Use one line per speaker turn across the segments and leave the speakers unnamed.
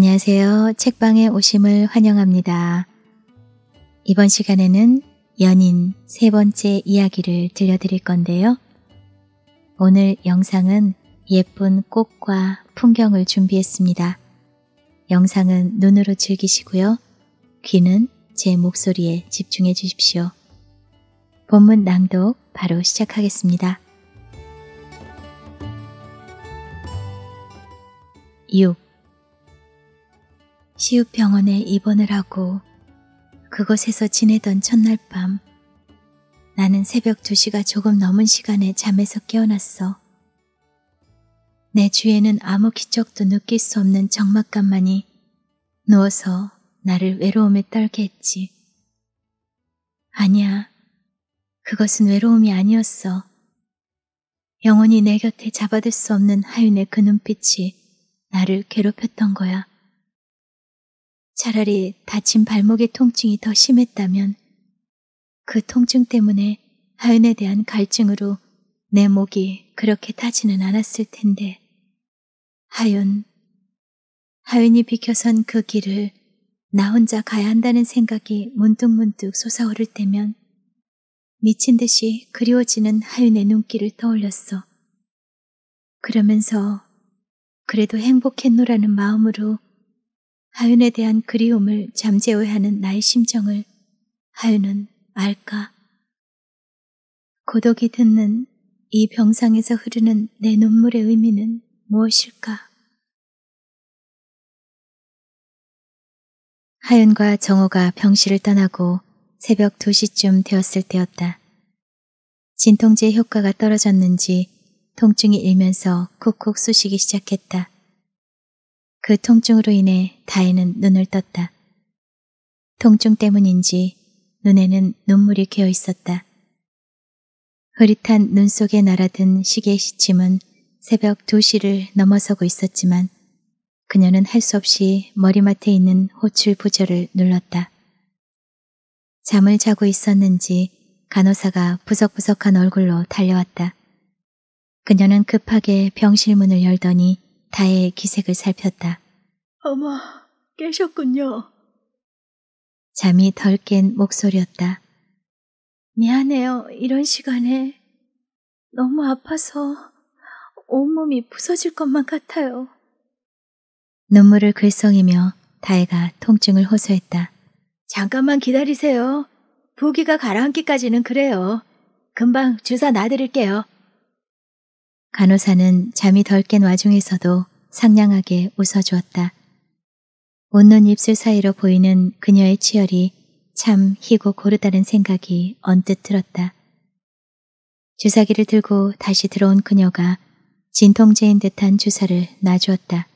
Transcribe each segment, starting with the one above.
안녕하세요. 책방에 오심을 환영합니다. 이번 시간에는 연인 세 번째 이야기를 들려드릴 건데요. 오늘 영상은 예쁜 꽃과 풍경을 준비했습니다. 영상은 눈으로 즐기시고요. 귀는 제 목소리에 집중해 주십시오. 본문 낭독 바로 시작하겠습니다. 6. 시우병원에 입원을 하고 그곳에서 지내던 첫날 밤 나는 새벽 2시가 조금 넘은 시간에 잠에서 깨어났어. 내 주위에는 아무 기적도 느낄 수 없는 적막감만이 누워서 나를 외로움에 떨게 했지. 아니야. 그것은 외로움이 아니었어. 영원히 내 곁에 잡아들 수 없는 하윤의 그 눈빛이 나를 괴롭혔던 거야. 차라리 다친 발목의 통증이 더 심했다면 그 통증 때문에 하윤에 대한 갈증으로 내 목이 그렇게 타지는 않았을 텐데 하윤, 하윤이 비켜선 그 길을 나 혼자 가야 한다는 생각이 문득문득 솟아오를 때면 미친 듯이 그리워지는 하윤의 눈길을 떠올렸어. 그러면서 그래도 행복했노라는 마음으로 하윤에 대한 그리움을 잠재워야 하는 나의 심정을 하윤은 알까? 고독이 듣는 이 병상에서 흐르는 내 눈물의 의미는 무엇일까? 하윤과 정호가 병실을 떠나고 새벽 2시쯤 되었을 때였다. 진통제 효과가 떨어졌는지 통증이 일면서 쿡쿡 쑤시기 시작했다. 그 통증으로 인해 다혜는 눈을 떴다. 통증 때문인지 눈에는 눈물이 개어 있었다. 흐릿한 눈 속에 날아든 시계 시침은 새벽 2시를 넘어서고 있었지만 그녀는 할 수 없이 머리맡에 있는 호출 부절를 눌렀다. 잠을 자고 있었는지 간호사가 부석부석한 얼굴로 달려왔다. 그녀는 급하게 병실 문을 열더니 다의 기색을 살폈다. 어머, 깨셨군요. 잠이 덜 깬 목소리였다. 미안해요, 이런 시간에. 너무 아파서 온몸이 부서질 것만 같아요. 눈물을 글썽이며 다혜가 통증을 호소했다. 잠깐만 기다리세요. 부기가 가라앉기까지는 그래요. 금방 주사 놔드릴게요. 간호사는 잠이 덜 깬 와중에서도 상냥하게 웃어주었다. 웃는 입술 사이로 보이는 그녀의 치열이 참 희고 고르다는 생각이 언뜻 들었다. 주사기를 들고 다시 들어온 그녀가 진통제인 듯한 주사를 놔주었다.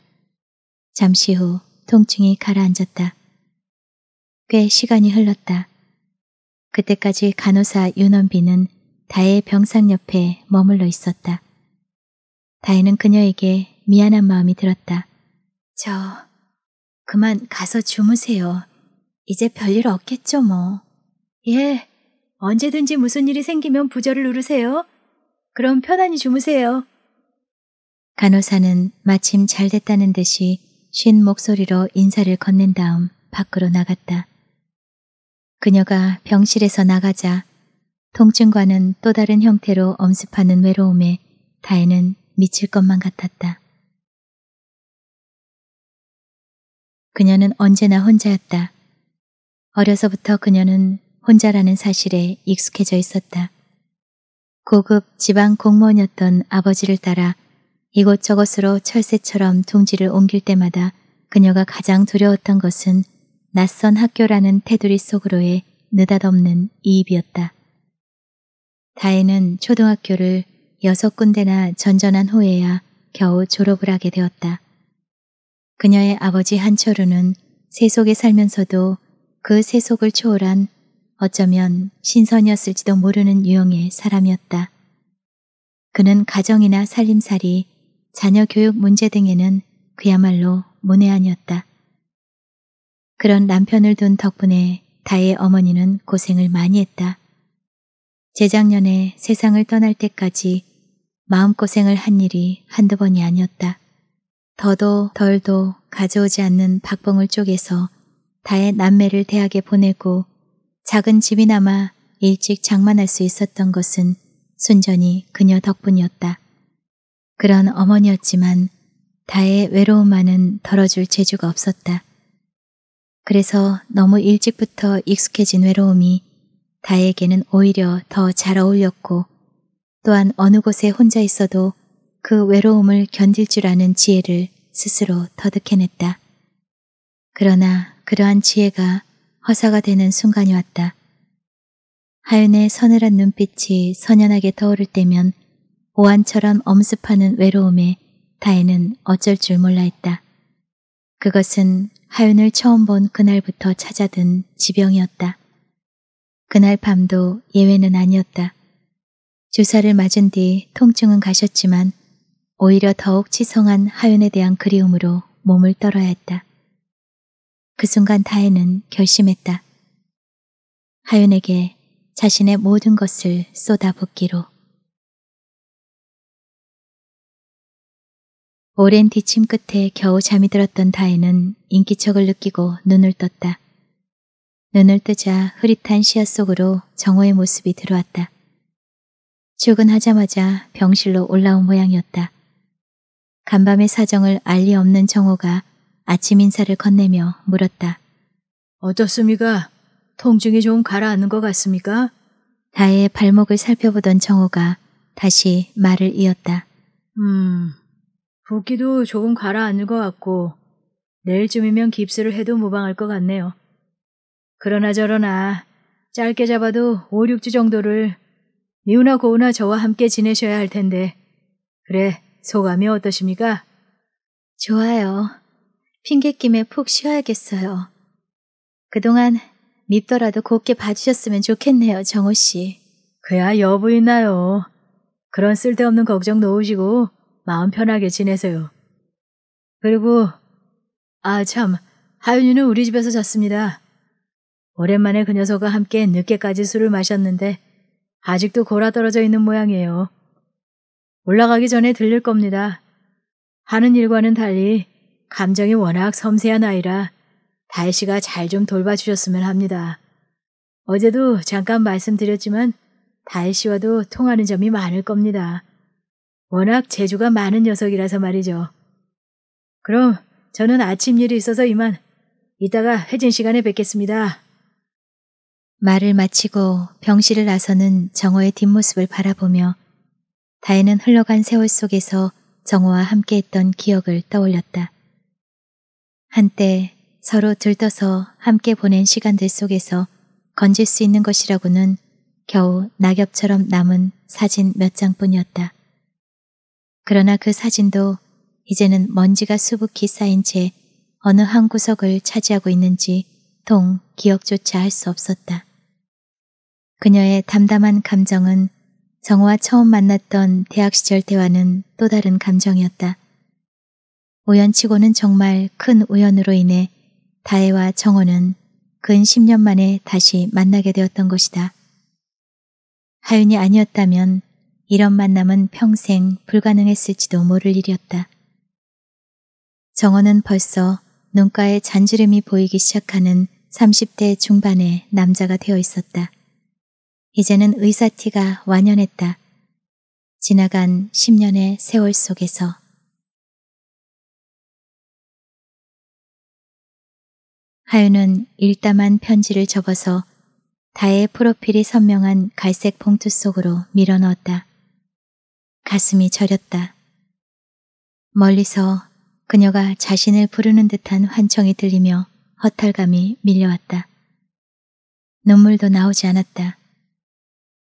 잠시 후 통증이 가라앉았다. 꽤 시간이 흘렀다. 그때까지 간호사 윤원비는 다의 병상 옆에 머물러 있었다. 다혜는 그녀에게 미안한 마음이 들었다. 저, 그만 가서 주무세요. 이제 별일 없겠죠, 뭐. 예, 언제든지 무슨 일이 생기면 부절을 누르세요. 그럼 편안히 주무세요. 간호사는 마침 잘 됐다는 듯이 쉰 목소리로 인사를 건넨 다음 밖으로 나갔다. 그녀가 병실에서 나가자 통증과는 또 다른 형태로 엄습하는 외로움에 다혜는 미칠 것만 같았다. 그녀는 언제나 혼자였다. 어려서부터 그녀는 혼자라는 사실에 익숙해져 있었다. 고급 지방 공무원이었던 아버지를 따라 이곳저곳으로 철새처럼 둥지를 옮길 때마다 그녀가 가장 두려웠던 것은 낯선 학교라는 테두리 속으로의 느닷없는 이입이었다. 다혜는 초등학교를 여섯 군데나 전전한 후에야 겨우 졸업을 하게 되었다. 그녀의 아버지 한철우는 세속에 살면서도 그 세속을 초월한 어쩌면 신선이었을지도 모르는 유형의 사람이었다. 그는 가정이나 살림살이, 자녀 교육 문제 등에는 그야말로 문외한이었다. 그런 남편을 둔 덕분에 다의 어머니는 고생을 많이 했다. 재작년에 세상을 떠날 때까지 마음고생을 한 일이 한두 번이 아니었다. 더도 덜도 가져오지 않는 박봉을 쪼개서 다의 남매를 대학에 보내고 작은 집이나마 일찍 장만할 수 있었던 것은 순전히 그녀 덕분이었다. 그런 어머니였지만 다의 외로움만은 덜어줄 재주가 없었다. 그래서 너무 일찍부터 익숙해진 외로움이 다에게는 오히려 더 잘 어울렸고 또한 어느 곳에 혼자 있어도 그 외로움을 견딜 줄 아는 지혜를 스스로 터득해냈다. 그러나 그러한 지혜가 허사가 되는 순간이 왔다. 하윤의 서늘한 눈빛이 선연하게 떠오를 때면 오한처럼 엄습하는 외로움에 다혜는 어쩔 줄 몰라 했다. 그것은 하윤을 처음 본 그날부터 찾아든 지병이었다. 그날 밤도 예외는 아니었다. 주사를 맞은 뒤 통증은 가셨지만 오히려 더욱 치성한 하윤에 대한 그리움으로 몸을 떨어야 했다. 그 순간 다혜는 결심했다. 하윤에게 자신의 모든 것을 쏟아붓기로. 오랜 뒤침 끝에 겨우 잠이 들었던 다혜는 인기척을 느끼고 눈을 떴다. 눈을 뜨자 흐릿한 시야 속으로 정호의 모습이 들어왔다. 출근하자마자 병실로 올라온 모양이었다. 간밤의 사정을 알리 없는 정호가 아침 인사를 건네며 물었다. 어떻습니까? 통증이 좀 가라앉는 것 같습니까? 다혜의 발목을 살펴보던 정호가 다시 말을 이었다. 음, 붓기도 조금 가라앉는 것 같고 내일쯤이면 깁스를 해도 무방할 것 같네요. 그러나 저러나 짧게 잡아도 5, 6주 정도를 미우나 고우나 저와 함께 지내셔야 할 텐데. 그래, 소감이 어떠십니까? 좋아요. 핑계김에 푹 쉬어야겠어요. 그동안 밉더라도 곱게 봐주셨으면 좋겠네요, 정호 씨. 그야 여부있나요. 그런 쓸데없는 걱정 놓으시고 마음 편하게 지내세요. 그리고 아 참, 하윤이는 우리 집에서 잤습니다. 오랜만에 그 녀석과 함께 늦게까지 술을 마셨는데 아직도 골아떨어져 있는 모양이에요. 올라가기 전에 들릴 겁니다. 하는 일과는 달리 감정이 워낙 섬세한 아이라 다혜 씨가 잘 좀 돌봐주셨으면 합니다. 어제도 잠깐 말씀드렸지만 다혜 씨와도 통하는 점이 많을 겁니다. 워낙 재주가 많은 녀석이라서 말이죠. 그럼 저는 아침 일이 있어서 이만 이따가 회진 시간에 뵙겠습니다. 말을 마치고 병실을 나서는 정호의 뒷모습을 바라보며 다혜는 흘러간 세월 속에서 정호와 함께했던 기억을 떠올렸다. 한때 서로 들떠서 함께 보낸 시간들 속에서 건질 수 있는 것이라고는 겨우 낙엽처럼 남은 사진 몇 장뿐이었다. 그러나 그 사진도 이제는 먼지가 수북히 쌓인 채 어느 한 구석을 차지하고 있는지 통 기억조차 할 수 없었다. 그녀의 담담한 감정은 정호와 처음 만났던 대학 시절 때와는 또 다른 감정이었다. 우연치고는 정말 큰 우연으로 인해 다혜와 정호는 근 10년 만에 다시 만나게 되었던 것이다. 하윤이 아니었다면 이런 만남은 평생 불가능했을지도 모를 일이었다. 정호는 벌써 눈가에 잔지름이 보이기 시작하는 30대 중반의 남자가 되어 있었다. 이제는 의사티가 완연했다. 지나간 10년의 세월 속에서 하윤은 일담한 편지를 접어서 다의 프로필이 선명한 갈색 봉투 속으로 밀어넣었다. 가슴이 저렸다. 멀리서 그녀가 자신을 부르는 듯한 환청이 들리며 허탈감이 밀려왔다. 눈물도 나오지 않았다.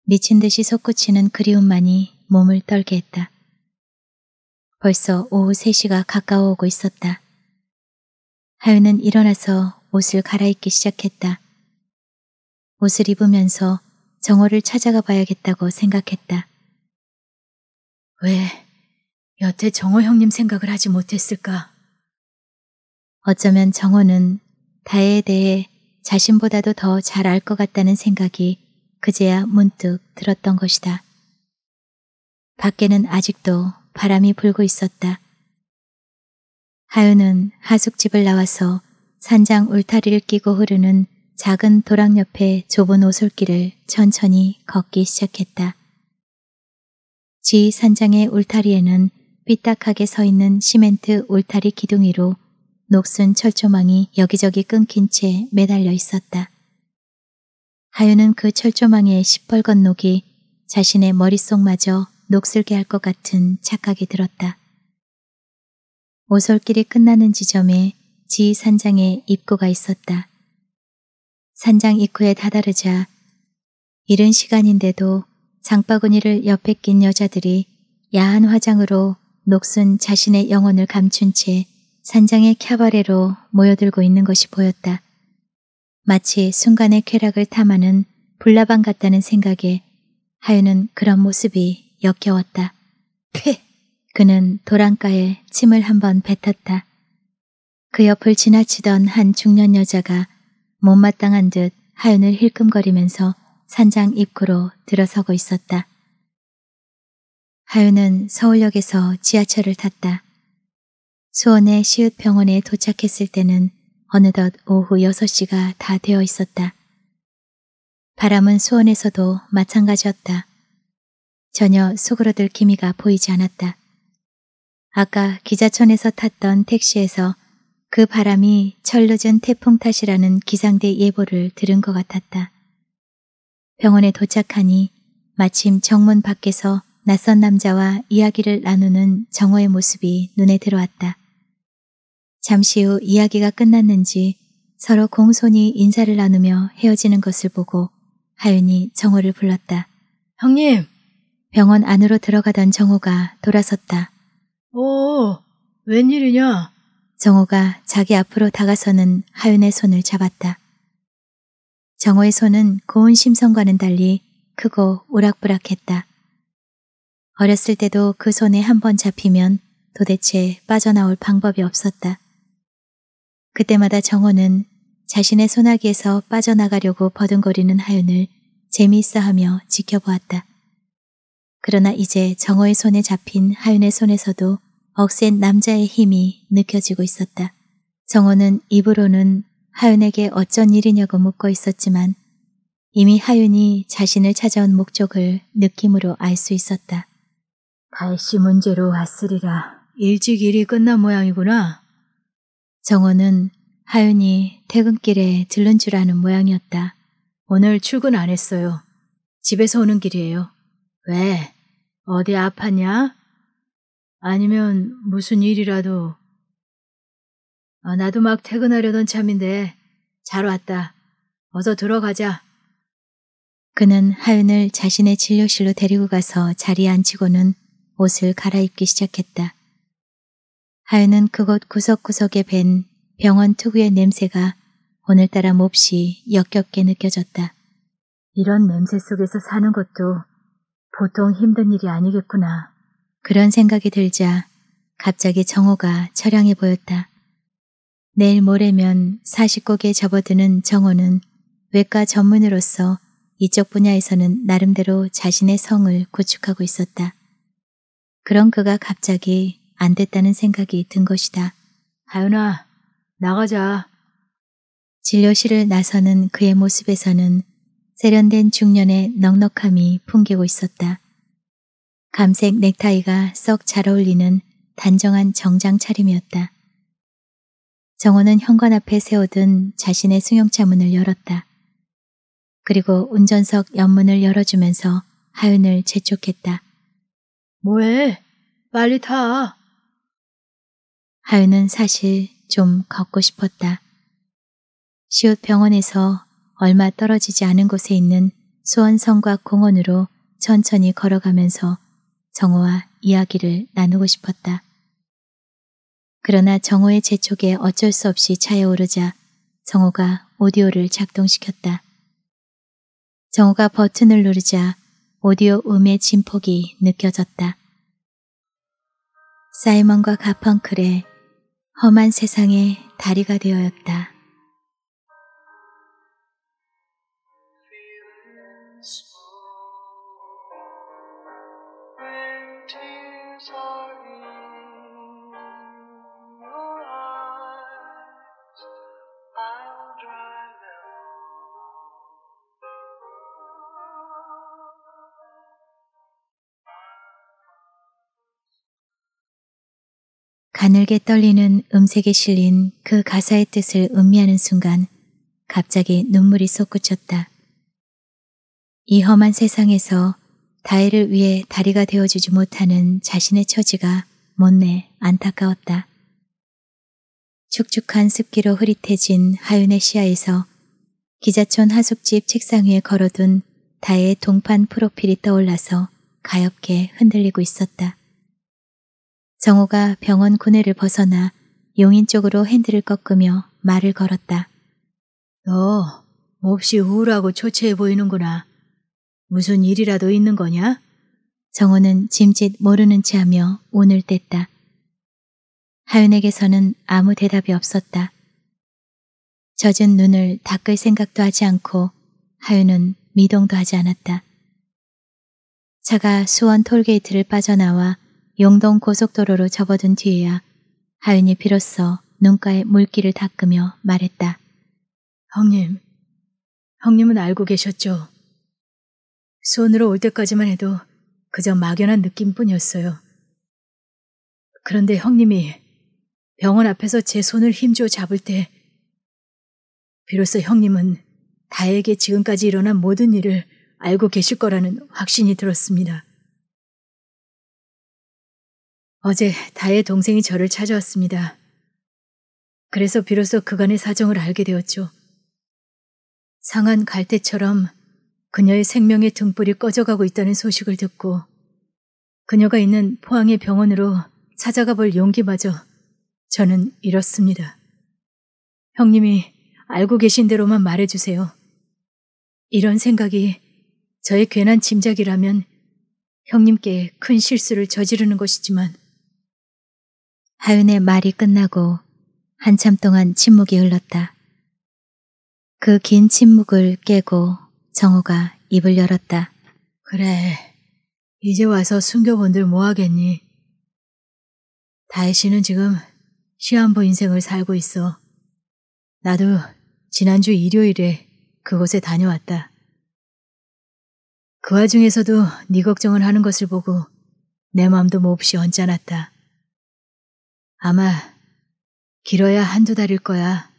미친 듯이 솟구치는 그리움만이 몸을 떨게 했다. 벌써 오후 3시가 가까워오고 있었다. 하윤은 일어나서 옷을 갈아입기 시작했다. 옷을 입으면서 정호를 찾아가 봐야겠다고 생각했다. 왜 여태 정호 형님 생각을 하지 못했을까? 어쩌면 정호는 다혜에 대해 자신보다도 더 잘 알 것 같다는 생각이 그제야 문득 들었던 것이다. 밖에는 아직도 바람이 불고 있었다. 하윤은 하숙집을 나와서 산장 울타리를 끼고 흐르는 작은 도랑 옆에 좁은 오솔길을 천천히 걷기 시작했다. 지 산장의 울타리에는 삐딱하게 서 있는 시멘트 울타리 기둥 위로 녹슨 철조망이 여기저기 끊긴 채 매달려 있었다. 하윤은 그 철조망의 시뻘건 녹이 자신의 머릿속마저 녹슬게 할 것 같은 착각이 들었다. 오솔길이 끝나는 지점에 지 산장의 입구가 있었다. 산장 입구에 다다르자 이른 시간인데도 장바구니를 옆에 낀 여자들이 야한 화장으로 녹슨 자신의 영혼을 감춘 채 산장의 캬바레로 모여들고 있는 것이 보였다. 마치 순간의 쾌락을 탐하는 불나방 같다는 생각에 하윤은 그런 모습이 역겨웠다. 퇴! 그는 도랑가에 침을 한번 뱉었다. 그 옆을 지나치던 한 중년 여자가 못마땅한 듯 하윤을 힐끔거리면서 산장 입구로 들어서고 있었다. 하윤은 서울역에서 지하철을 탔다. 수원의 시읒병원에 도착했을 때는 어느덧 오후 6시가 다 되어 있었다. 바람은 수원에서도 마찬가지였다. 전혀 수그러들 기미가 보이지 않았다. 아까 기자촌에서 탔던 택시에서 그 바람이 철늦전 태풍 탓이라는 기상대 예보를 들은 것 같았다. 병원에 도착하니 마침 정문 밖에서 낯선 남자와 이야기를 나누는 정호의 모습이 눈에 들어왔다. 잠시 후 이야기가 끝났는지 서로 공손히 인사를 나누며 헤어지는 것을 보고 하윤이 정호를 불렀다. 형님! 병원 안으로 들어가던 정호가 돌아섰다. 오, 어, 웬일이냐? 정호가 자기 앞으로 다가서는 하윤의 손을 잡았다. 정호의 손은 고운 심성과는 달리 크고 오락부락했다. 어렸을 때도 그 손에 한 번 잡히면 도대체 빠져나올 방법이 없었다. 그때마다 정호는 자신의 소나기에서 빠져나가려고 버둥거리는 하윤을 재미있어하며 지켜보았다. 그러나 이제 정호의 손에 잡힌 하윤의 손에서도 억센 남자의 힘이 느껴지고 있었다. 정호는 입으로는 하윤에게 어쩐 일이냐고 묻고 있었지만 이미 하윤이 자신을 찾아온 목적을 느낌으로 알 수 있었다. 발씨 문제로 왔으리라. 일찍 일이 끝난 모양이구나. 정호는 하윤이 퇴근길에 들른 줄 아는 모양이었다. 오늘 출근 안 했어요. 집에서 오는 길이에요. 왜? 어디 아팠냐? 아니면 무슨 일이라도. 어, 나도 막 퇴근하려던 참인데 잘 왔다. 어서 들어가자. 그는 하윤을 자신의 진료실로 데리고 가서 자리에 앉히고는 옷을 갈아입기 시작했다. 하연은 그곳 구석구석에 밴 병원 특유의 냄새가 오늘따라 몹시 역겹게 느껴졌다. 이런 냄새 속에서 사는 것도 보통 힘든 일이 아니겠구나. 그런 생각이 들자 갑자기 정호가 처량해 보였다. 내일 모레면 40곡에 접어드는 정호는 외과 전문으로서 이쪽 분야에서는 나름대로 자신의 성을 구축하고 있었다. 그런 그가 갑자기 안 됐다는 생각이 든 것이다. 하윤아, 나가자. 진료실을 나서는 그의 모습에서는 세련된 중년의 넉넉함이 풍기고 있었다. 감색 넥타이가 썩 잘 어울리는 단정한 정장 차림이었다. 정호는 현관 앞에 세워둔 자신의 승용차 문을 열었다. 그리고 운전석 옆문을 열어주면서 하윤을 재촉했다. 뭐해? 빨리 타. 하윤은 사실 좀 걷고 싶었다. 시옷 병원에서 얼마 떨어지지 않은 곳에 있는 수원성과 공원으로 천천히 걸어가면서 정호와 이야기를 나누고 싶었다. 그러나 정호의 재촉에 어쩔 수 없이 차에 오르자 정호가 오디오를 작동시켰다. 정호가 버튼을 누르자 오디오 음의 진폭이 느껴졌다. 사이먼과 가펑클의 험한 세상에 다리가 되어였다. 가늘게 떨리는 음색에 실린 그 가사의 뜻을 음미하는 순간 갑자기 눈물이 솟구쳤다. 이 험한 세상에서 다혜를 위해 다리가 되어주지 못하는 자신의 처지가 못내 안타까웠다. 축축한 습기로 흐릿해진 하윤의 시야에서 기자촌 하숙집 책상 위에 걸어둔 다혜의 동판 프로필이 떠올라서 가엽게 흔들리고 있었다. 정호가 병원 구내를 벗어나 용인 쪽으로 핸들을 꺾으며 말을 걸었다. 너 몹시 우울하고 초췌해 보이는구나. 무슨 일이라도 있는 거냐? 정호는 짐짓 모르는 체 하며 운을 뗐다. 하윤에게서는 아무 대답이 없었다. 젖은 눈을 닦을 생각도 하지 않고 하윤은 미동도 하지 않았다. 차가 수원 톨게이트를 빠져나와 용동 고속도로로 접어든 뒤에야 하윤이 비로소 눈가에 물기를 닦으며 말했다. 형님, 형님은 알고 계셨죠? 손으로올 때까지만 해도 그저 막연한 느낌뿐이었어요. 그런데 형님이 병원 앞에서 제 손을 힘줘 잡을 때 비로소 형님은 다에게 지금까지 일어난 모든 일을 알고 계실 거라는 확신이 들었습니다. 어제 다의 동생이 저를 찾아왔습니다. 그래서 비로소 그간의 사정을 알게 되었죠. 상한 갈대처럼 그녀의 생명의 등불이 꺼져가고 있다는 소식을 듣고 그녀가 있는 포항의 병원으로 찾아가 볼 용기마저 저는 잃었습니다. 형님이 알고 계신 대로만 말해주세요. 이런 생각이 저의 괜한 짐작이라면 형님께 큰 실수를 저지르는 것이지만 하윤의 말이 끝나고 한참 동안 침묵이 흘렀다. 그 긴 침묵을 깨고 정호가 입을 열었다. 그래, 이제 와서 순교분들 뭐하겠니? 다혜 씨는 지금 시한부 인생을 살고 있어. 나도 지난주 일요일에 그곳에 다녀왔다. 그 와중에서도 네 걱정을 하는 것을 보고 내 마음도 몹시 언짢았다. 아마 길어야 한두 달일 거야.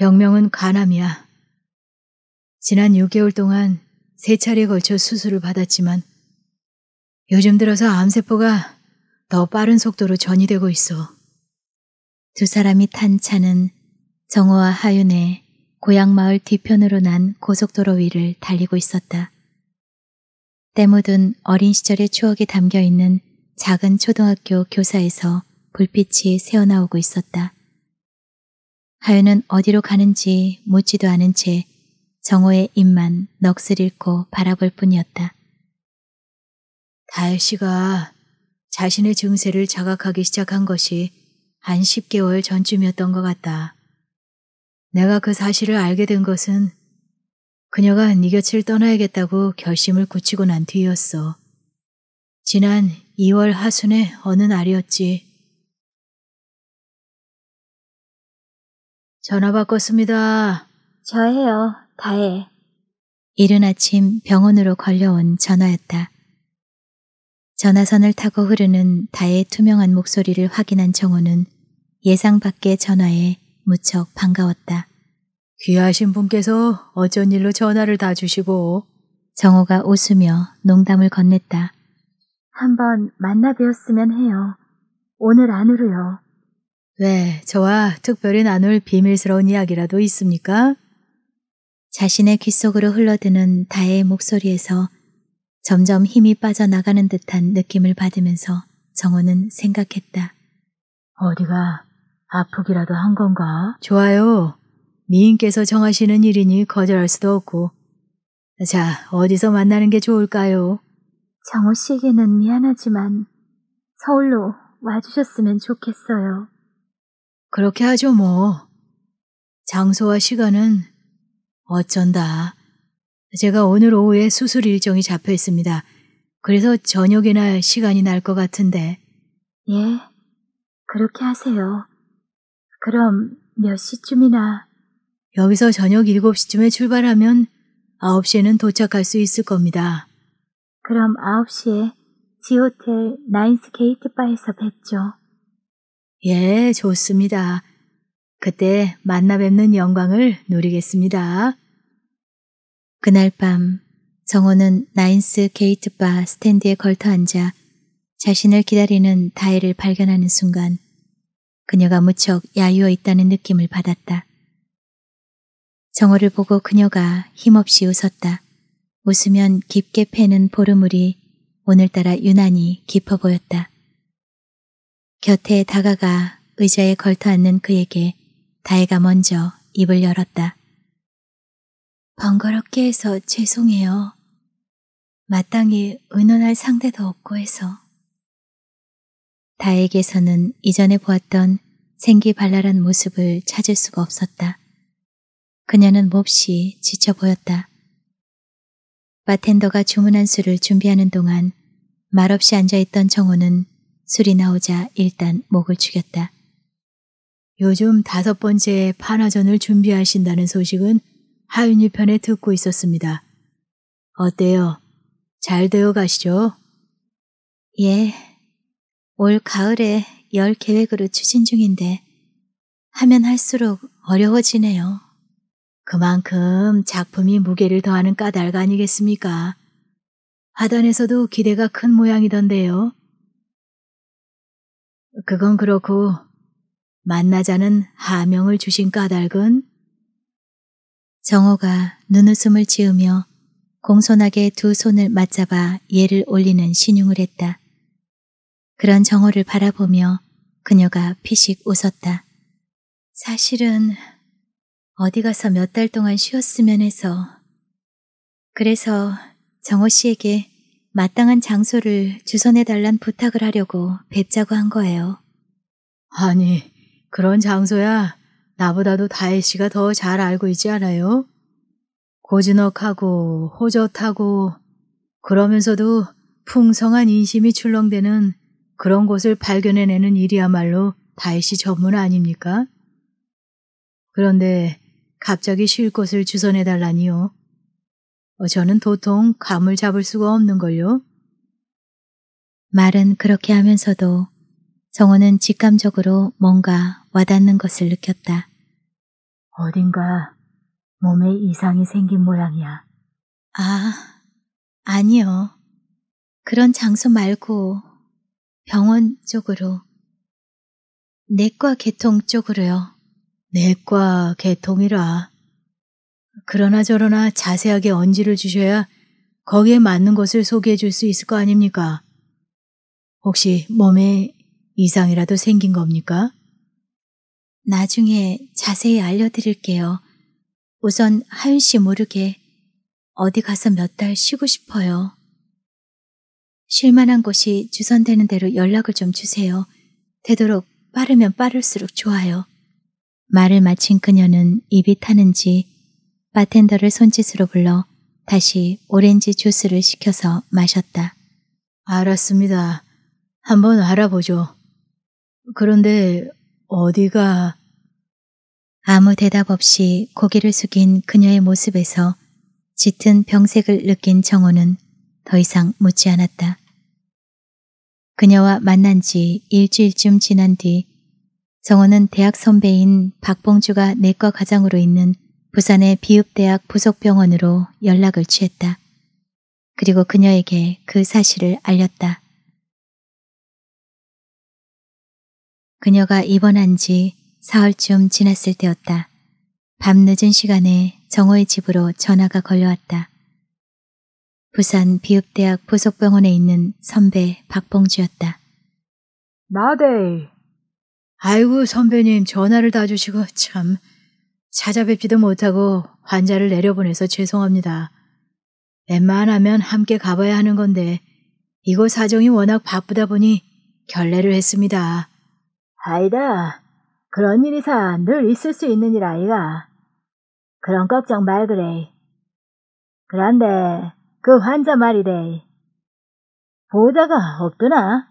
병명은 간암이야. 지난 6개월 동안 세 차례에 걸쳐 수술을 받았지만 요즘 들어서 암세포가 더 빠른 속도로 전이되고 있어. 두 사람이 탄 차는 정호와 하윤의 고향마을 뒤편으로 난 고속도로 위를 달리고 있었다. 때묻은 어린 시절의 추억이 담겨있는 작은 초등학교 교사에서 불빛이 새어나오고 있었다. 하윤은 어디로 가는지 묻지도 않은 채 정호의 입만 넋을 잃고 바라볼 뿐이었다. 다혜 씨가 자신의 증세를 자각하기 시작한 것이 한 10개월 전쯤이었던 것 같다. 내가 그 사실을 알게 된 것은 그녀가 네 곁을 떠나야겠다고 결심을 굳히고 난 뒤였어. 지난 2월 하순의 어느 날이었지. 전화 바꿨습니다. 저예요, 다혜. 이른 아침 병원으로 걸려온 전화였다. 전화선을 타고 흐르는 다혜의 투명한 목소리를 확인한 정호는 예상 밖의 전화에 무척 반가웠다. 귀하신 분께서 어쩐 일로 전화를 다 주시고 정호가 웃으며 농담을 건넸다. 한번 만나 뵈었으면 해요. 오늘 안으로요. 왜 네, 저와 특별히 나눌 비밀스러운 이야기라도 있습니까? 자신의 귀 속으로 흘러드는 다의 목소리에서 점점 힘이 빠져나가는 듯한 느낌을 받으면서 정호는 생각했다. 어디가 아프기라도 한 건가? 좋아요. 미인께서 정하시는 일이니 거절할 수도 없고. 자, 어디서 만나는 게 좋을까요? 정호 씨에게는 미안하지만 서울로 와주셨으면 좋겠어요. 그렇게 하죠, 뭐. 장소와 시간은 어쩐다. 제가 오늘 오후에 수술 일정이 잡혀 있습니다. 그래서 저녁이나 시간이 날 것 같은데. 예, 그렇게 하세요. 그럼 몇 시쯤이나? 여기서 저녁 7시쯤에 출발하면 9시에는 도착할 수 있을 겁니다. 그럼 9시에 지호텔 나인스 게이트 바에서 뵙죠. 예, 좋습니다. 그때 만나 뵙는 영광을 누리겠습니다. 그날 밤 정호는 나인스 게이트바 스탠드에 걸터 앉아 자신을 기다리는 다혜를 발견하는 순간 그녀가 무척 야유어 있다는 느낌을 받았다. 정호를 보고 그녀가 힘없이 웃었다. 웃으면 깊게 패는 보름물이 오늘따라 유난히 깊어 보였다. 곁에 다가가 의자에 걸터앉는 그에게 다혜가 먼저 입을 열었다. 번거롭게 해서 죄송해요. 마땅히 의논할 상대도 없고 해서. 다에게서는 이전에 보았던 생기발랄한 모습을 찾을 수가 없었다. 그녀는 몹시 지쳐 보였다. 바텐더가 주문한 술을 준비하는 동안 말없이 앉아있던 정호는 술이 나오자 일단 목을 죽였다. 요즘 다섯 번째 판화전을 준비하신다는 소식은 하윤이 편에 듣고 있었습니다. 어때요? 잘 되어 가시죠? 예. 올 가을에 열 계획으로 추진 중인데 하면 할수록 어려워지네요. 그만큼 작품이 무게를 더하는 까닭 아니겠습니까? 하단에서도 기대가 큰 모양이던데요. 그건 그렇고 만나자는 하명을 주신 까닭은 정호가 눈웃음을 지으며 공손하게 두 손을 맞잡아 예를 올리는 신용을 했다. 그런 정호를 바라보며 그녀가 피식 웃었다. 사실은 어디 가서 몇 달 동안 쉬었으면 해서 그래서 정호 씨에게 마땅한 장소를 주선해달란 부탁을 하려고 뵙자고 한 거예요. 아니, 그런 장소야 나보다도 다혜 씨가 더 잘 알고 있지 않아요? 고즈넉하고 호젓하고 그러면서도 풍성한 인심이 출렁대는 그런 곳을 발견해내는 일이야말로 다혜 씨 전문 아닙니까? 그런데 갑자기 쉴 곳을 주선해달라니요. 저는 도통 감을 잡을 수가 없는 걸요. 말은 그렇게 하면서도 정호는 직감적으로 뭔가 와닿는 것을 느꼈다. 어딘가 몸에 이상이 생긴 모양이야. 아, 아니요. 그런 장소 말고 병원 쪽으로. 내과 개통 쪽으로요. 내과 개통이라 그러나 저러나 자세하게 언지를 주셔야 거기에 맞는 것을 소개해 줄 수 있을 거 아닙니까? 혹시 몸에 이상이라도 생긴 겁니까? 나중에 자세히 알려드릴게요. 우선 하윤 씨 모르게 어디 가서 몇 달 쉬고 싶어요. 쉴만한 곳이 주선되는 대로 연락을 좀 주세요. 되도록 빠르면 빠를수록 좋아요. 말을 마친 그녀는 입이 타는지 바텐더를 손짓으로 불러 다시 오렌지 주스를 시켜서 마셨다. 알았습니다. 한번 알아보죠. 그런데 어디가... 아무 대답 없이 고개를 숙인 그녀의 모습에서 짙은 병색을 느낀 정호는 더 이상 묻지 않았다. 그녀와 만난 지 일주일쯤 지난 뒤 정호는 대학 선배인 박봉주가 내과 과장으로 있는 부산의 비읍대학 부속병원으로 연락을 취했다. 그리고 그녀에게 그 사실을 알렸다. 그녀가 입원한 지 사흘쯤 지났을 때였다. 밤 늦은 시간에 정호의 집으로 전화가 걸려왔다. 부산 비읍대학 부속병원에 있는 선배 박봉주였다. 나대. 아이고 선배님 전화를 다 주시고 참 찾아뵙지도 못하고 환자를 내려보내서 죄송합니다. 웬만하면 함께 가봐야 하는 건데 이곳 사정이 워낙 바쁘다 보니 결례를 했습니다. 아이다, 그런 일이사 늘 있을 수 있는 일 아이가. 그런 걱정 말 그래. 그런데 그 환자 말이래. 보호자가 없더나?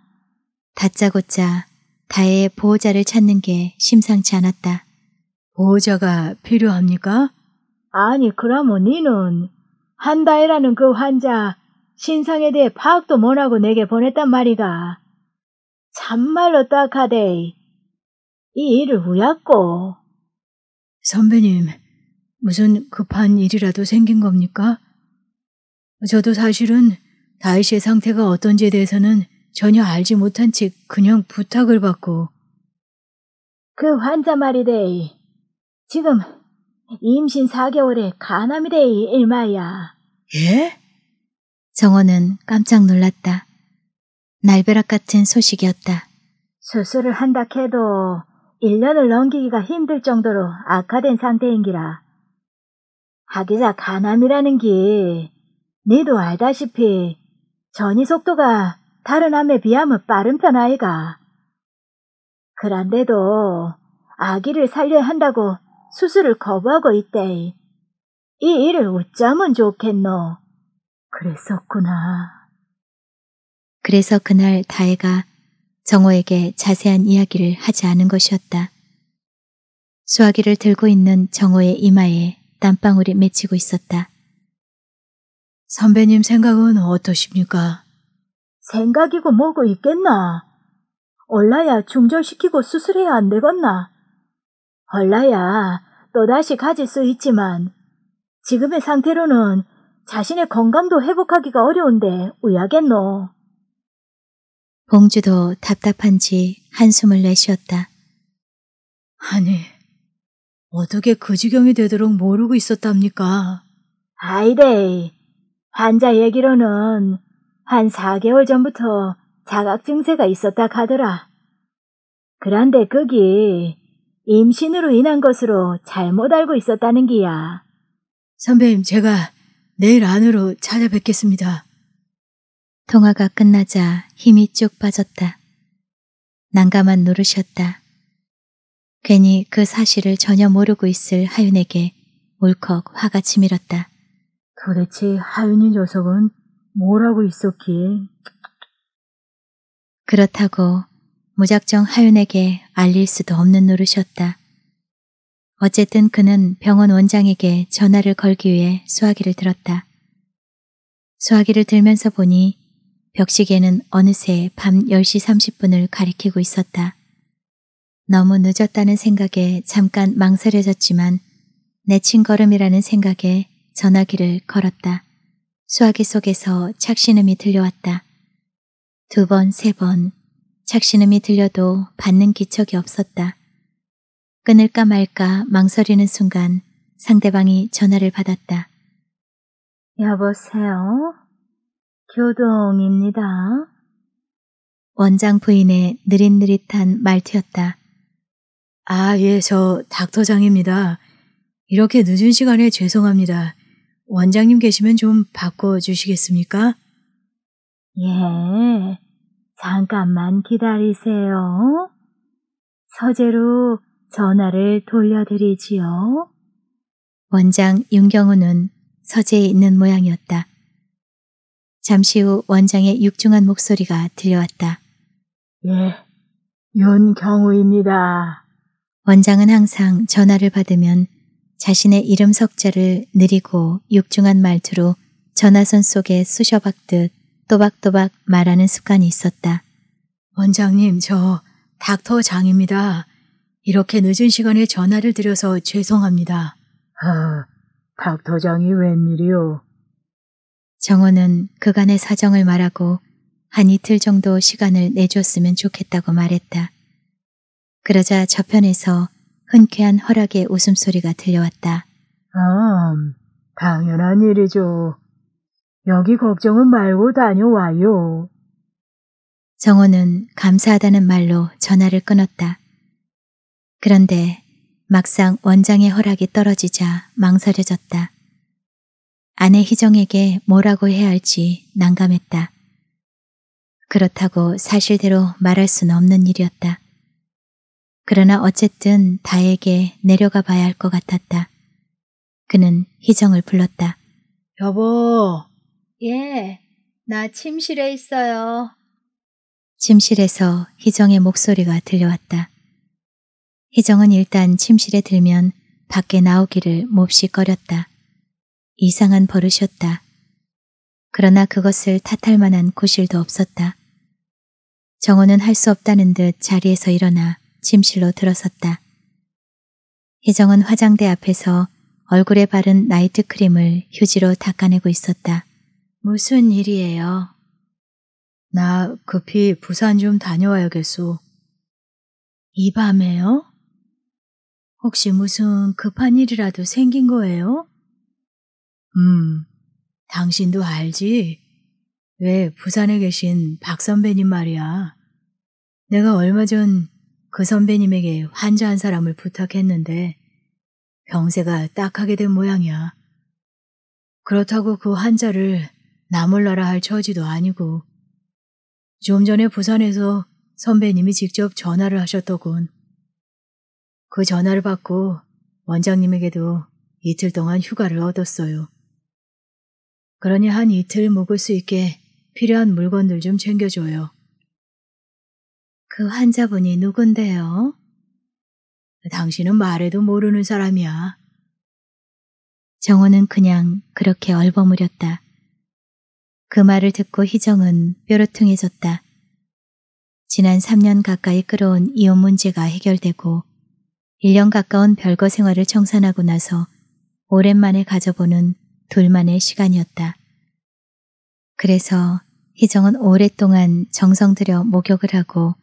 다짜고짜 다혜의 보호자를 찾는 게 심상치 않았다. 보호자가 필요합니까? 아니, 그러면 니는 한다이라는그 환자 신상에 대해 파악도 못하고 내게 보냈단 말이가. 참말로 딱하데. 이이 일을 후였고. 선배님, 무슨 급한 일이라도 생긴 겁니까? 저도 사실은 다이 씨의 상태가 어떤지에 대해서는 전혀 알지 못한 채 그냥 부탁을 받고. 그 환자 말이데 이 지금 임신 4개월의 가남이래이 일마야. 예? 정호는 깜짝 놀랐다. 날벼락 같은 소식이었다. 수술을 한다 해도 1년을 넘기기가 힘들 정도로 악화된 상태인기라. 하기자 가남이라는 게 니도 알다시피 전이 속도가 다른 암에 비하면 빠른 편 아이가. 그런데도 아기를 살려야 한다고 수술을 거부하고 있대이. 일을 어쩌면 좋겠노. 그랬었구나. 그래서 그날 다혜가 정호에게 자세한 이야기를 하지 않은 것이었다. 수화기를 들고 있는 정호의 이마에 땀방울이 맺히고 있었다. 선배님 생각은 어떠십니까? 생각이고 뭐고 있겠나? 얼라야 중절시키고 수술해야 안 되겠나? 얼라야 또다시 가질 수 있지만 지금의 상태로는 자신의 건강도 회복하기가 어려운데 우야겠노. 봉주도 답답한지 한숨을 내쉬었다. 아니, 어떻게 그 지경이 되도록 모르고 있었답니까? 아이데, 환자 얘기로는 한 4개월 전부터 자각 증세가 있었다 카더라. 그런데 거기 임신으로 인한 것으로 잘못 알고 있었다는 기야. 선배님, 제가 내일 안으로 찾아뵙겠습니다. 통화가 끝나자 힘이 쭉 빠졌다. 난감한 노릇이었다. 괜히 그 사실을 전혀 모르고 있을 하윤에게 울컥 화가 치밀었다. 도대체 하윤이 녀석은 뭘하고 있었기에? 그렇다고 무작정 하윤에게 알릴 수도 없는 노릇이었다. 어쨌든 그는 병원 원장에게 전화를 걸기 위해 수화기를 들었다. 수화기를 들면서 보니 벽시계는 어느새 밤 10시 30분을 가리키고 있었다. 너무 늦었다는 생각에 잠깐 망설여졌지만 내친 걸음이라는 생각에 전화기를 걸었다. 수화기 속에서 착신음이 들려왔다. 두 번, 세 번, 착신음이 들려도 받는 기척이 없었다. 끊을까 말까 망설이는 순간 상대방이 전화를 받았다. 여보세요? 교동입니다. 원장 부인의 느릿느릿한 말투였다. 아, 예, 저 닥터장입니다. 이렇게 늦은 시간에 죄송합니다. 원장님 계시면 좀 바꿔주시겠습니까? 예, 잠깐만 기다리세요. 서재로 전화를 돌려드리지요. 원장 윤경우는 서재에 있는 모양이었다. 잠시 후 원장의 육중한 목소리가 들려왔다. 예, 윤경우입니다. 원장은 항상 전화를 받으면 자신의 이름 석자를 느리고 육중한 말투로 전화선 속에 쑤셔박듯 또박또박 말하는 습관이 있었다. 원장님, 저 닥터 장입니다. 이렇게 늦은 시간에 전화를 드려서 죄송합니다. 아, 닥터 장이 웬일이요? 정호는 그간의 사정을 말하고 한 이틀 정도 시간을 내줬으면 좋겠다고 말했다. 그러자 저편에서 흔쾌한 허락의 웃음소리가 들려왔다. 아, 당연한 일이죠. 여기 걱정은 말고 다녀와요. 정호는 감사하다는 말로 전화를 끊었다. 그런데 막상 원장의 허락이 떨어지자 망설여졌다. 아내 희정에게 뭐라고 해야 할지 난감했다. 그렇다고 사실대로 말할 수는 없는 일이었다. 그러나 어쨌든 다에게 내려가 봐야 할 것 같았다. 그는 희정을 불렀다. 여보, 예, 나 침실에 있어요. 침실에서 희정의 목소리가 들려왔다. 희정은 일단 침실에 들면 밖에 나오기를 몹시 꺼렸다. 이상한 버릇이었다. 그러나 그것을 탓할 만한 구실도 없었다. 정호는 할 수 없다는 듯 자리에서 일어나 침실로 들어섰다. 희정은 화장대 앞에서 얼굴에 바른 나이트 크림을 휴지로 닦아내고 있었다. 무슨 일이에요? 나 급히 부산 좀 다녀와야겠소. 이 밤에요? 혹시 무슨 급한 일이라도 생긴 거예요? 음, 당신도 알지? 왜 부산에 계신 박 선배님 말이야. 내가 얼마 전 그 선배님에게 환자 한 사람을 부탁했는데 병세가 딱하게 된 모양이야. 그렇다고 그 환자를 나몰라라 할 처지도 아니고 좀 전에 부산에서 선배님이 직접 전화를 하셨더군. 그 전화를 받고 원장님에게도 이틀 동안 휴가를 얻었어요. 그러니 한 이틀 묵을 수 있게 필요한 물건들 좀 챙겨줘요. 그 환자분이 누군데요? 당신은 말해도 모르는 사람이야. 정호는 그냥 그렇게 얼버무렸다. 그 말을 듣고 희정은 뾰로통해졌다 지난 3년 가까이 끌어온 이혼 문제가 해결되고 1년 가까운 별거 생활을 청산하고 나서 오랜만에 가져보는 둘만의 시간이었다. 그래서 희정은 오랫동안 정성 들여 목욕을 하고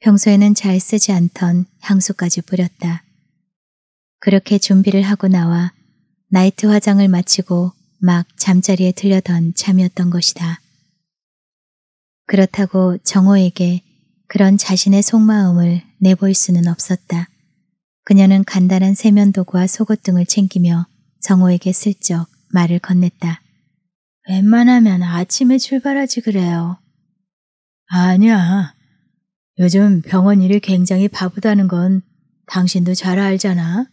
평소에는 잘 쓰지 않던 향수까지 뿌렸다. 그렇게 준비를 하고 나와 나이트 화장을 마치고 막 잠자리에 들려던 잠이었던 것이다. 그렇다고 정호에게 그런 자신의 속마음을 내보일 수는 없었다. 그녀는 간단한 세면도구와 속옷 등을 챙기며 정호에게 슬쩍 말을 건넸다. 웬만하면 아침에 출발하지 그래요. 아니야. 요즘 병원 일이 굉장히 바쁘다는 건 당신도 잘 알잖아.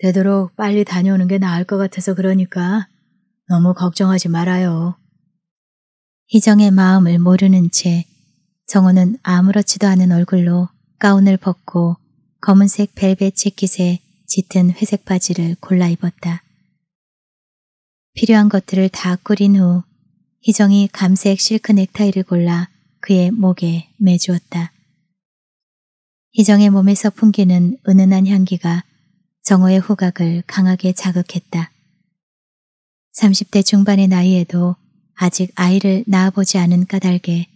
되도록 빨리 다녀오는 게 나을 것 같아서 그러니까 너무 걱정하지 말아요. 희정의 마음을 모르는 채 정호는 아무렇지도 않은 얼굴로 가운을 벗고 검은색 벨벳 재킷에 짙은 회색 바지를 골라 입었다. 필요한 것들을 다 꾸린 후 희정이 감색 실크 넥타이를 골라 그의 목에 매주었다. 희정의 몸에서 풍기는 은은한 향기가 정호의 후각을 강하게 자극했다. 30대 중반의 나이에도 아직 아이를 낳아보지 않은 까닭에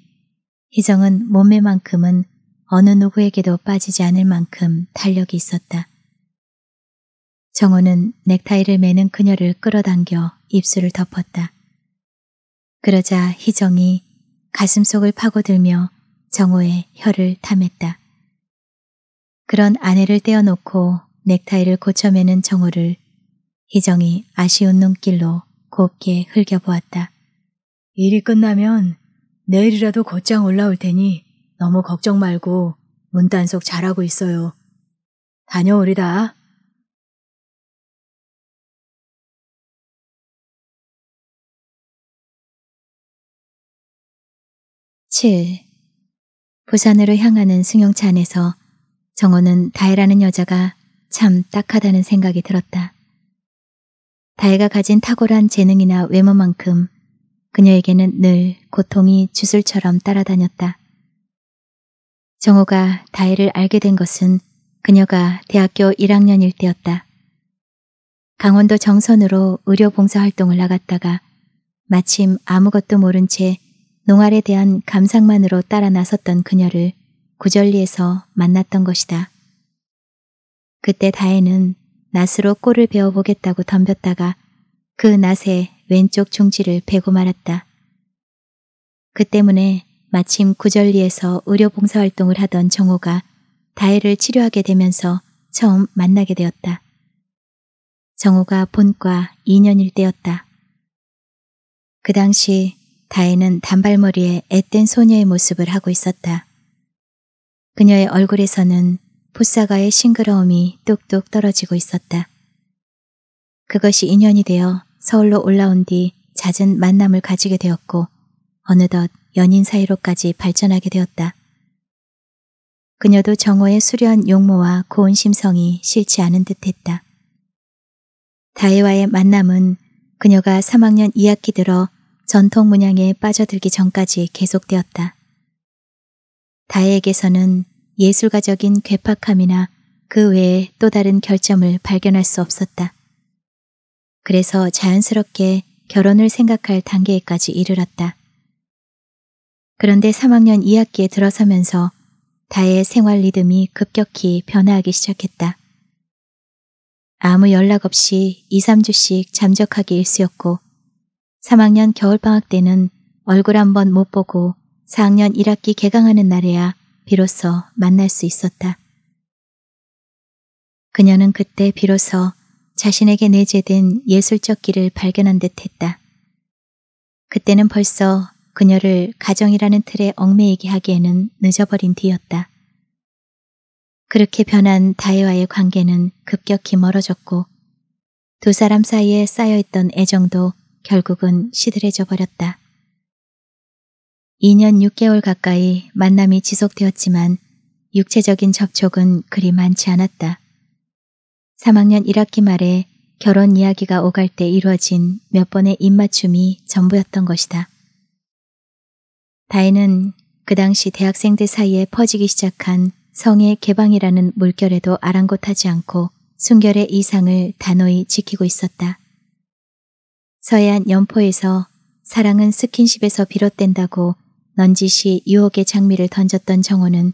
희정은 몸매만큼은 어느 누구에게도 빠지지 않을 만큼 탄력이 있었다. 정호는 넥타이를 매는 그녀를 끌어당겨 입술을 덮었다. 그러자 희정이 가슴속을 파고들며 정호의 혀를 탐했다. 그런 아내를 떼어놓고 넥타이를 고쳐매는 정호를 희정이 아쉬운 눈길로 곱게 흘겨보았다. 일이 끝나면 내일이라도 곧장 올라올 테니 너무 걱정 말고 문단속 잘하고 있어요. 다녀오리다. 7. 부산으로 향하는 승용차 안에서 정호는 다혜라는 여자가 참 딱하다는 생각이 들었다. 다혜가 가진 탁월한 재능이나 외모만큼 그녀에게는 늘 고통이 주술처럼 따라다녔다. 정호가 다혜를 알게 된 것은 그녀가 대학교 1학년일 때였다. 강원도 정선으로 의료 봉사 활동을 나갔다가 마침 아무것도 모른 채 농활에 대한 감상만으로 따라 나섰던 그녀를 구절리에서 만났던 것이다. 그때 다혜는 낫으로 꼴을 베어보겠다고 덤볐다가 그 낫의 왼쪽 중지를 베고 말았다. 그 때문에 마침 구절리에서 의료봉사활동을 하던 정호가 다혜를 치료하게 되면서 처음 만나게 되었다. 정호가 본과 2년일 때였다. 그 당시 다혜는 단발머리에 앳된 소녀의 모습을 하고 있었다. 그녀의 얼굴에서는 풋사가의 싱그러움이 뚝뚝 떨어지고 있었다. 그것이 인연이 되어 서울로 올라온 뒤 잦은 만남을 가지게 되었고 어느덧 연인 사이로까지 발전하게 되었다. 그녀도 정호의 수려한 용모와 고운 심성이 싫지 않은 듯했다. 다혜와의 만남은 그녀가 3학년 2학기 들어 전통 문양에 빠져들기 전까지 계속되었다. 다혜에게서는 예술가적인 괴팍함이나 그 외에 또 다른 결점을 발견할 수 없었다. 그래서 자연스럽게 결혼을 생각할 단계에까지 이르렀다. 그런데 3학년 2학기에 들어서면서 다의 생활 리듬이 급격히 변화하기 시작했다. 아무 연락 없이 2, 3주씩 잠적하기 일쑤였고 3학년 겨울방학 때는 얼굴 한번못 보고 4학년 1학기 개강하는 날에야 비로소 만날 수 있었다. 그녀는 그때 비로소 자신에게 내재된 예술적 길을 발견한 듯 했다. 그때는 벌써 그녀를 가정이라는 틀에 얽매이게 하기에는 늦어버린 뒤였다. 그렇게 변한 다혜와의 관계는 급격히 멀어졌고 두 사람 사이에 쌓여있던 애정도 결국은 시들해져 버렸다. 2년 6개월 가까이 만남이 지속되었지만 육체적인 접촉은 그리 많지 않았다. 3학년 1학기 말에 결혼 이야기가 오갈 때 이루어진 몇 번의 입맞춤이 전부였던 것이다. 다혜는 그 당시 대학생들 사이에 퍼지기 시작한 성의 개방이라는 물결에도 아랑곳하지 않고 순결의 이상을 단호히 지키고 있었다. 서해안 연포에서 사랑은 스킨십에서 비롯된다고 넌지시 유혹의 장미를 던졌던 정호는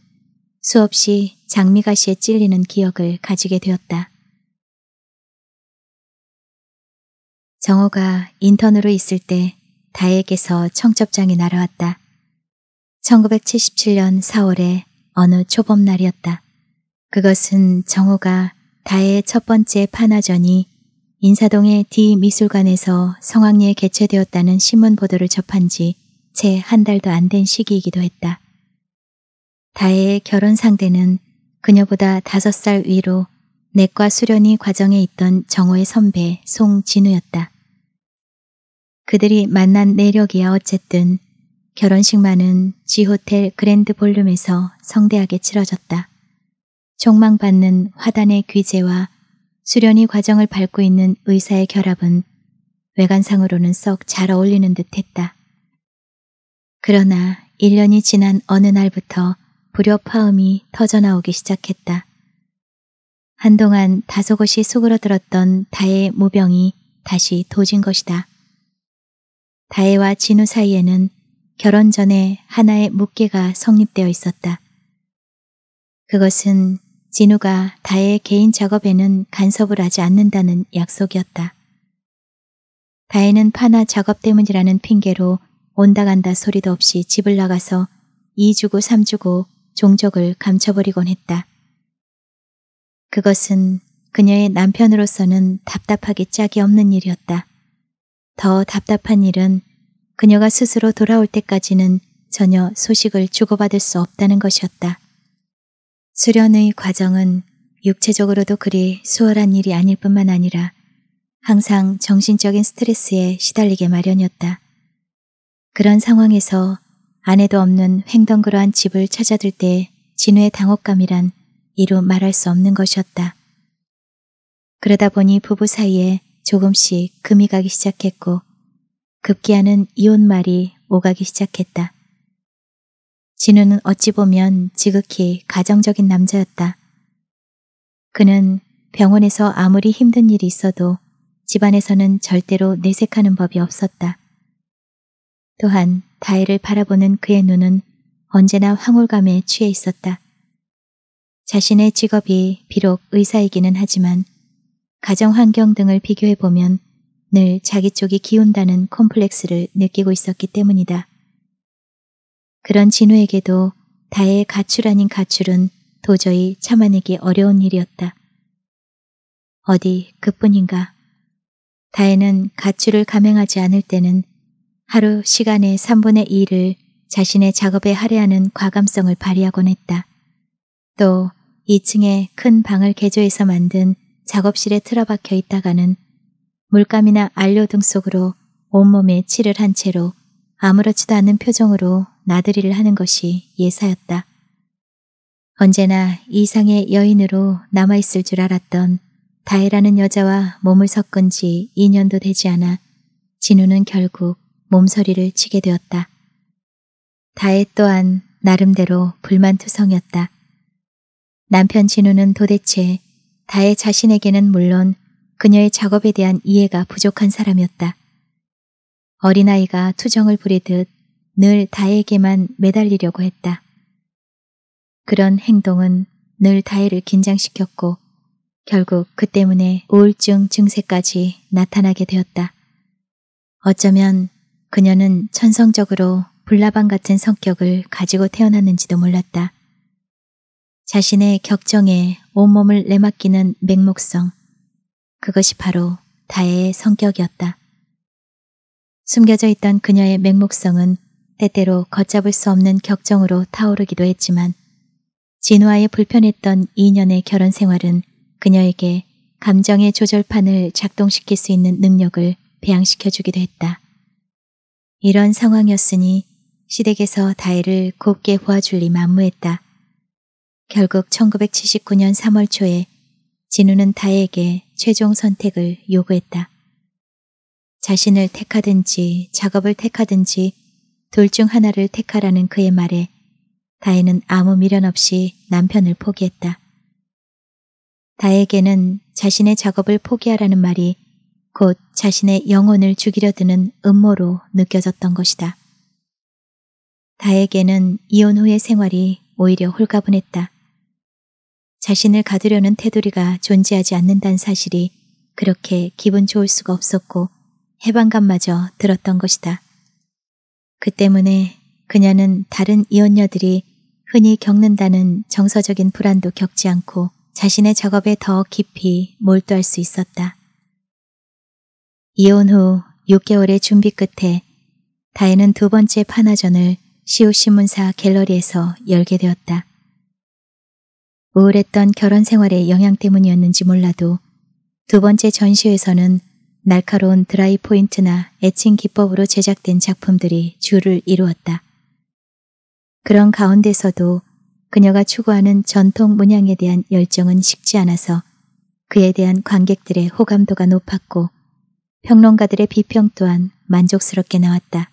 수없이 장미가시에 찔리는 기억을 가지게 되었다. 정호가 인턴으로 있을 때 다에게서 청첩장이 날아왔다. 1977년 4월의 어느 초봄날이었다. 그것은 정호가 다의 첫 번째 판화전이 인사동의 D 미술관에서 성황리에 개최되었다는 신문 보도를 접한 지 채한 달도 안 된 시기이기도 했다. 다혜의 결혼 상대는 그녀보다 다섯 살 위로 내과 수련이 과정에 있던 정호의 선배 송진우였다. 그들이 만난 내력이야 어쨌든 결혼식만은 지호텔 그랜드 볼륨에서 성대하게 치러졌다. 총망받는 화단의 귀재와 수련이 과정을 밟고 있는 의사의 결합은 외관상으로는 썩 잘 어울리는 듯했다. 그러나 1년이 지난 어느 날부터 불협화음이 터져나오기 시작했다. 한동안 다소곳이 수그러들었던 다의 모병이 다시 도진 것이다. 다혜와 진우 사이에는 결혼 전에 하나의 묵계가 성립되어 있었다. 그것은 진우가 다혜의 개인 작업에는 간섭을 하지 않는다는 약속이었다. 다혜는 파나 작업 때문이라는 핑계로 온다 간다 소리도 없이 집을 나가서 2주고 3주고 종족을 감춰버리곤 했다. 그것은 그녀의 남편으로서는 답답하기 짝이 없는 일이었다. 더 답답한 일은 그녀가 스스로 돌아올 때까지는 전혀 소식을 주고받을 수 없다는 것이었다. 수련의 과정은 육체적으로도 그리 수월한 일이 아닐 뿐만 아니라 항상 정신적인 스트레스에 시달리게 마련이었다. 그런 상황에서 아내도 없는 횡덩그러한 집을 찾아들 때 진우의 당혹감이란 이루 말할 수 없는 것이었다. 그러다 보니 부부 사이에 조금씩 금이 가기 시작했고 급기야는 이혼 말이 오가기 시작했다. 진우는 어찌 보면 지극히 가정적인 남자였다. 그는 병원에서 아무리 힘든 일이 있어도 집안에서는 절대로 내색하는 법이 없었다. 또한 다혜를 바라보는 그의 눈은 언제나 황홀감에 취해 있었다. 자신의 직업이 비록 의사이기는 하지만 가정 환경 등을 비교해보면 늘 자기 쪽이 기운다는 콤플렉스를 느끼고 있었기 때문이다. 그런 진우에게도 다의 혜 가출 아닌 가출은 도저히 참아내기 어려운 일이었다. 어디 그뿐인가. 다혜는 가출을 감행하지 않을 때는 하루 시간의 3분의 2를 자신의 작업에 할애하는 과감성을 발휘하곤 했다. 또 2층에 큰 방을 개조해서 만든 작업실에 틀어박혀 있다가는 물감이나 알료 등 속으로 온몸에 칠을 한 채로 아무렇지도 않은 표정으로 나들이를 하는 것이 예사였다. 언제나 이상의 여인으로 남아있을 줄 알았던 다혜라는 여자와 몸을 섞은 지 2년도 되지 않아 진우는 결국 몸서리를 치게 되었다. 다혜 또한 나름대로 불만투성이었다. 남편 진우는 도대체 다혜 자신에게는 물론 그녀의 작업에 대한 이해가 부족한 사람이었다. 어린아이가 투정을 부리듯 늘 다혜에게만 매달리려고 했다. 그런 행동은 늘 다혜를 긴장시켰고 결국 그 때문에 우울증 증세까지 나타나게 되었다. 어쩌면 그녀는 천성적으로 불나방 같은 성격을 가지고 태어났는지도 몰랐다. 자신의 격정에 온몸을 내맡기는 맹목성. 그것이 바로 다혜의 성격이었다. 숨겨져 있던 그녀의 맹목성은 때때로 걷잡을 수 없는 격정으로 타오르기도 했지만 진화에 불편했던 2년의 결혼 생활은 그녀에게 감정의 조절판을 작동시킬 수 있는 능력을 배양시켜주기도 했다. 이런 상황이었으니 시댁에서 다혜를 곱게 보아줄 리 만무했다. 결국 1979년 3월 초에 진우는 다혜에게 최종 선택을 요구했다. 자신을 택하든지 작업을 택하든지 둘 중 하나를 택하라는 그의 말에 다혜는 아무 미련 없이 남편을 포기했다. 다에게는 자신의 작업을 포기하라는 말이 곧 자신의 영혼을 죽이려 드는 음모로 느껴졌던 것이다. 다에게는 이혼 후의 생활이 오히려 홀가분했다. 자신을 가두려는 테두리가 존재하지 않는다는 사실이 그렇게 기분 좋을 수가 없었고 해방감마저 들었던 것이다. 그 때문에 그녀는 다른 이혼녀들이 흔히 겪는다는 정서적인 불안도 겪지 않고 자신의 작업에 더 깊이 몰두할 수 있었다. 이혼 후 6개월의 준비 끝에 다혜는 두 번째 판화전을 시옷신문사 갤러리에서 열게 되었다. 우울했던 결혼 생활의 영향 때문이었는지 몰라도 두 번째 전시회에서는 날카로운 드라이 포인트나 애칭 기법으로 제작된 작품들이 주를 이루었다. 그런 가운데서도 그녀가 추구하는 전통 문양에 대한 열정은 식지 않아서 그에 대한 관객들의 호감도가 높았고 평론가들의 비평 또한 만족스럽게 나왔다.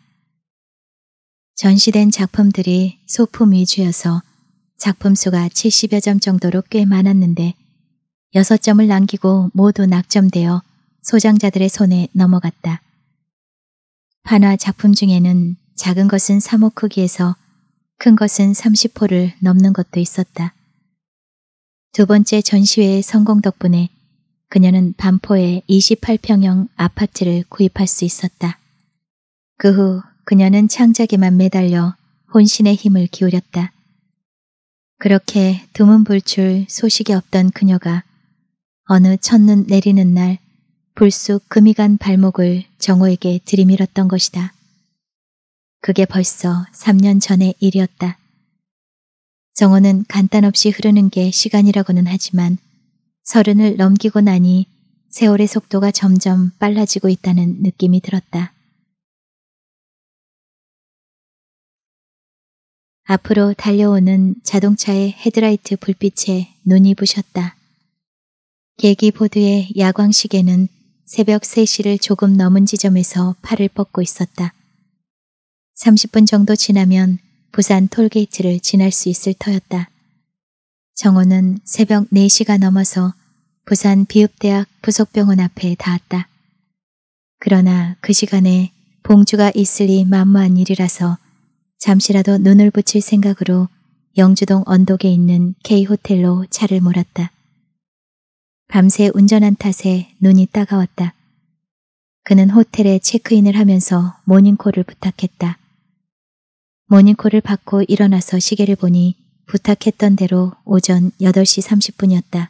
전시된 작품들이 소품 위주여서 작품 수가 70여 점 정도로 꽤 많았는데 6점을 남기고 모두 낙점되어 소장자들의 손에 넘어갔다. 판화 작품 중에는 작은 것은 3호 크기에서 큰 것은 30호를 넘는 것도 있었다. 두 번째 전시회의 성공 덕분에 그녀는 반포에 28평형 아파트를 구입할 수 있었다. 그 후 그녀는 창작에만 매달려 혼신의 힘을 기울였다. 그렇게 두문불출 소식이 없던 그녀가 어느 첫눈 내리는 날 불쑥 금이 간 발목을 정호에게 들이밀었던 것이다. 그게 벌써 3년 전의 일이었다. 정호는 간단없이 흐르는 게 시간이라고는 하지만 서른을 넘기고 나니 세월의 속도가 점점 빨라지고 있다는 느낌이 들었다. 앞으로 달려오는 자동차의 헤드라이트 불빛에 눈이 부셨다. 계기보드의 야광시계는 새벽 3시를 조금 넘은 지점에서 팔을 뻗고 있었다. 30분 정도 지나면 부산 톨게이트를 지날 수 있을 터였다. 정호는 새벽 4시가 넘어서 부산 비읍대학 부속병원 앞에 닿았다. 그러나 그 시간에 봉주가 있을리 만무한 일이라서 잠시라도 눈을 붙일 생각으로 영주동 언덕에 있는 K호텔로 차를 몰았다. 밤새 운전한 탓에 눈이 따가웠다. 그는 호텔에 체크인을 하면서 모닝콜을 부탁했다. 모닝콜을 받고 일어나서 시계를 보니 부탁했던 대로 오전 8시 30분이었다.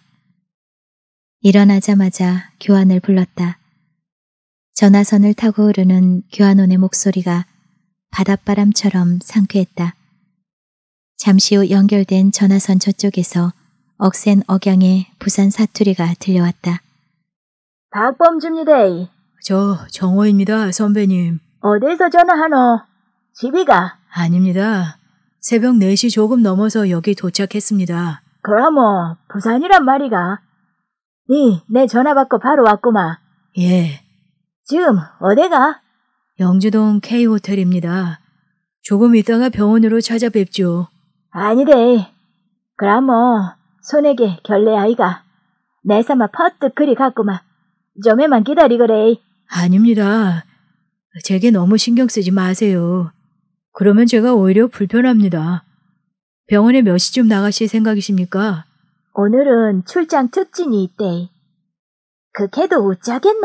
일어나자마자 교환을 불렀다. 전화선을 타고 흐르는 교환원의 목소리가 바닷바람처럼 상쾌했다. 잠시 후 연결된 전화선 저쪽에서 억센 억양의 부산 사투리가 들려왔다. 박범주입니다. 저 정호입니다, 선배님. 어디서 전화하노? 집이가? 아닙니다. 새벽 4시 조금 넘어서 여기 도착했습니다. 그러뭐 부산이란 말이가. 네, 내 전화 받고 바로 왔구마. 예. 지금 어디가? 영주동 K호텔입니다. 조금 있다가 병원으로 찾아뵙죠. 아니래. 그럼 뭐 손에게 결례 아이가. 내 삼아 퍼뜩 그리 갔구마. 좀에만 기다리거래. 아닙니다. 제게 너무 신경 쓰지 마세요. 그러면 제가 오히려 불편합니다. 병원에 몇 시쯤 나가실 생각이십니까? 오늘은 출장 특진이 있대. 그 걔도 어쩌겠노?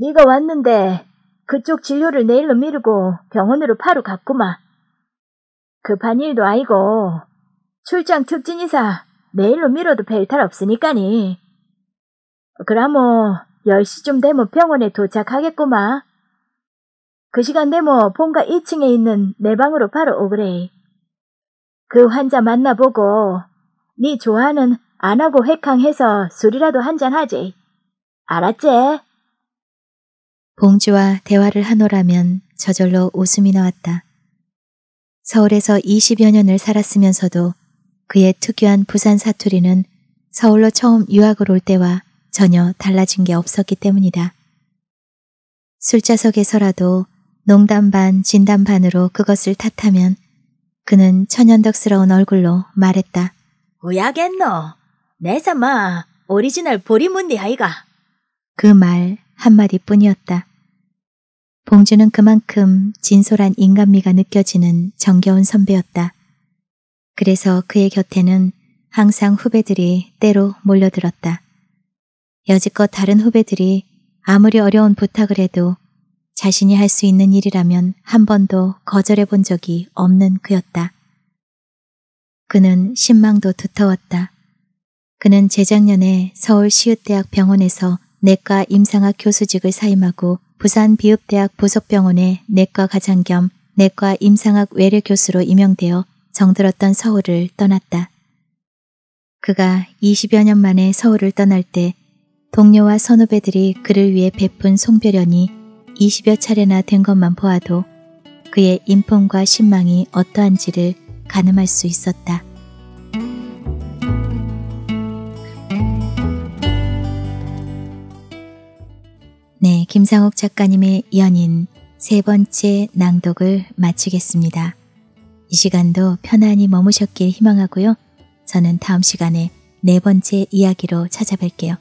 네가 왔는데 그쪽 진료를 내일로 미루고 병원으로 바로 갔구마. 급한 일도 아니고 출장 특진이사 내일로 미뤄도 별 탈 없으니까니. 그라모 10시쯤 뭐 되면 병원에 도착하겠구마. 그 시간 되면 본가 2층에 있는 내 방으로 바로 오그래. 그 환자 만나보고 네 좋아하는 안하고 회캉해서 술이라도 한잔하지. 알았제? 봉주와 대화를 하노라면 저절로 웃음이 나왔다. 서울에서 20여 년을 살았으면서도 그의 특유한 부산 사투리는 서울로 처음 유학을 올 때와 전혀 달라진 게 없었기 때문이다. 술자석에서라도 농담 반 진담 반으로 그것을 탓하면 그는 천연덕스러운 얼굴로 말했다. 우야겠노. 내사아 오리지널 보리문디 아이가. 그 말 한마디뿐이었다. 봉주는 그만큼 진솔한 인간미가 느껴지는 정겨운 선배였다. 그래서 그의 곁에는 항상 후배들이 때로 몰려들었다. 여지껏 다른 후배들이 아무리 어려운 부탁을 해도 자신이 할 수 있는 일이라면 한 번도 거절해 본 적이 없는 그였다. 그는 신망도 두터웠다. 그는 재작년에 서울 시읒대학 병원에서 내과 임상학 교수직을 사임하고 부산 비읍대학 보석병원에 내과 가장 겸 내과 임상학 외래 교수로 임명되어 정들었던 서울을 떠났다. 그가 20여 년 만에 서울을 떠날 때 동료와 선후배들이 그를 위해 베푼 송별연이 20여 차례나 된 것만 보아도 그의 인품과 신망이 어떠한지를 가늠할 수 있었다. 네, 김상옥 작가님의 연인 세 번째 낭독을 마치겠습니다. 이 시간도 편안히 머무셨길 희망하고요. 저는 다음 시간에 네 번째 이야기로 찾아뵐게요.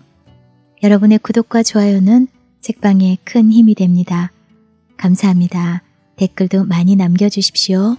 여러분의 구독과 좋아요는 책방에 큰 힘이 됩니다. 감사합니다. 댓글도 많이 남겨주십시오.